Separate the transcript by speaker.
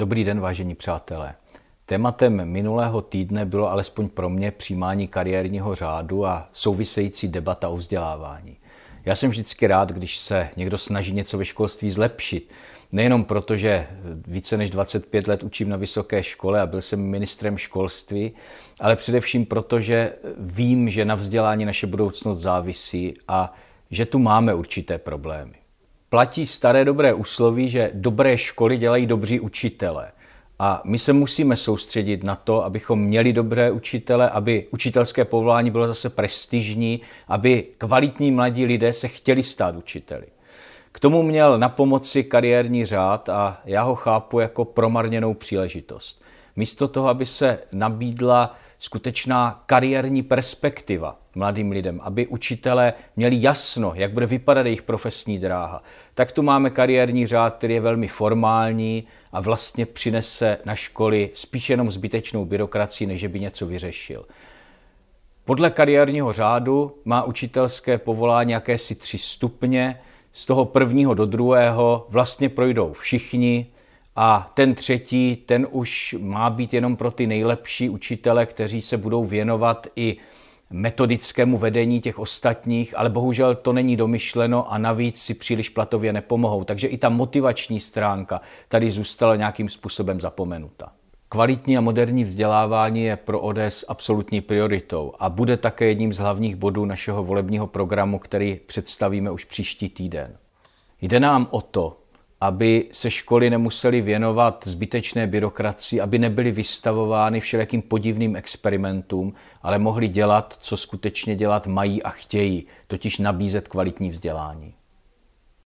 Speaker 1: Dobrý den, vážení přátelé. Tématem minulého týdne bylo alespoň pro mě přijímání kariérního řádu a související debata o vzdělávání. Já jsem vždycky rád, když se někdo snaží něco ve školství zlepšit. Nejenom proto, že více než 25 let učím na vysoké škole a byl jsem ministrem školství, ale především proto, že vím, že na vzdělání naše budoucnost závisí a že tu máme určité problémy platí staré dobré úsloví, že dobré školy dělají dobří učitele. A my se musíme soustředit na to, abychom měli dobré učitele, aby učitelské povolání bylo zase prestižní, aby kvalitní mladí lidé se chtěli stát učiteli. K tomu měl na pomoci kariérní řád a já ho chápu jako promarněnou příležitost. Místo toho, aby se nabídla skutečná kariérní perspektiva mladým lidem, aby učitelé měli jasno, jak bude vypadat jejich profesní dráha. Tak tu máme kariérní řád, který je velmi formální a vlastně přinese na školy spíš jenom zbytečnou byrokracii, než by něco vyřešil. Podle kariérního řádu má učitelské povolání jakési tři stupně, z toho prvního do druhého vlastně projdou všichni, a ten třetí, ten už má být jenom pro ty nejlepší učitele, kteří se budou věnovat i metodickému vedení těch ostatních, ale bohužel to není domyšleno a navíc si příliš platově nepomohou. Takže i ta motivační stránka tady zůstala nějakým způsobem zapomenuta. Kvalitní a moderní vzdělávání je pro ODS absolutní prioritou a bude také jedním z hlavních bodů našeho volebního programu, který představíme už příští týden. Jde nám o to, aby se školy nemusely věnovat zbytečné byrokracii, aby nebyly vystavovány všelijakým podivným experimentům, ale mohly dělat, co skutečně dělat mají a chtějí, totiž nabízet kvalitní vzdělání.